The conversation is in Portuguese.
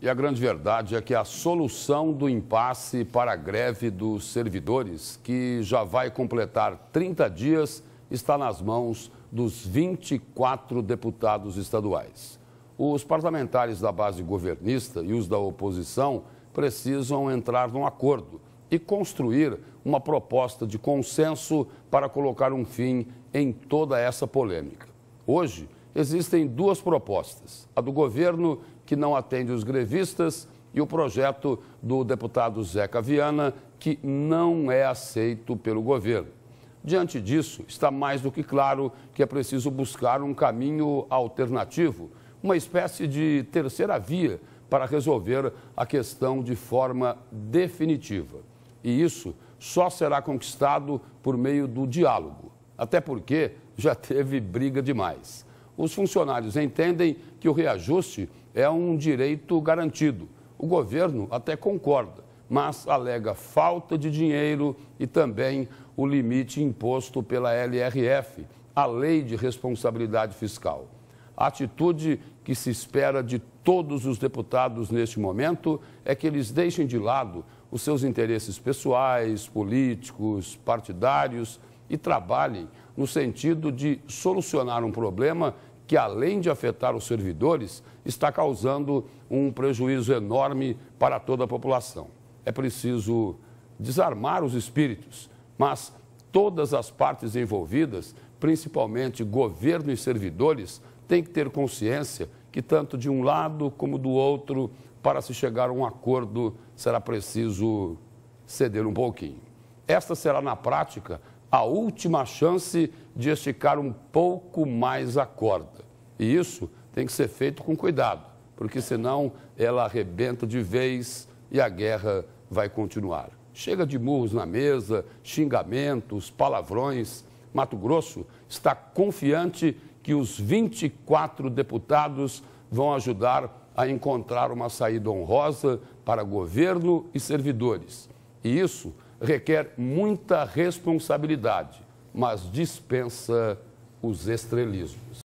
E a grande verdade é que a solução do impasse para a greve dos servidores, que já vai completar 30 dias, está nas mãos dos 24 deputados estaduais. Os parlamentares da base governista e os da oposição precisam entrar num acordo e construir uma proposta de consenso para colocar um fim em toda essa polêmica. Hoje, existem duas propostas: a do governo, que não atende os grevistas, e o projeto do deputado Zeca Viana, que não é aceito pelo governo. Diante disso, está mais do que claro que é preciso buscar um caminho alternativo, uma espécie de terceira via para resolver a questão de forma definitiva. E isso só será conquistado por meio do diálogo, até porque já teve briga demais. Os funcionários entendem que o reajuste é um direito garantido. O governo até concorda, mas alega falta de dinheiro e também o limite imposto pela LRF, a Lei de Responsabilidade Fiscal. A atitude que se espera de todos os deputados neste momento é que eles deixem de lado os seus interesses pessoais, políticos, partidários e trabalhem no sentido de solucionar um problema que, além de afetar os servidores, está causando um prejuízo enorme para toda a população. É preciso desarmar os espíritos, mas todas as partes envolvidas, principalmente governo e servidores, têm que ter consciência que, tanto de um lado como do outro, para se chegar a um acordo, será preciso ceder um pouquinho. Esta será, na prática, a última chance de esticar um pouco mais a corda. E isso tem que ser feito com cuidado, porque senão ela arrebenta de vez e a guerra vai continuar. Chega de murros na mesa, xingamentos, palavrões. Mato Grosso está confiante que os 24 deputados vão ajudar a encontrar uma saída honrosa para governo e servidores. E isso requer muita responsabilidade, mas dispensa os estrelismos.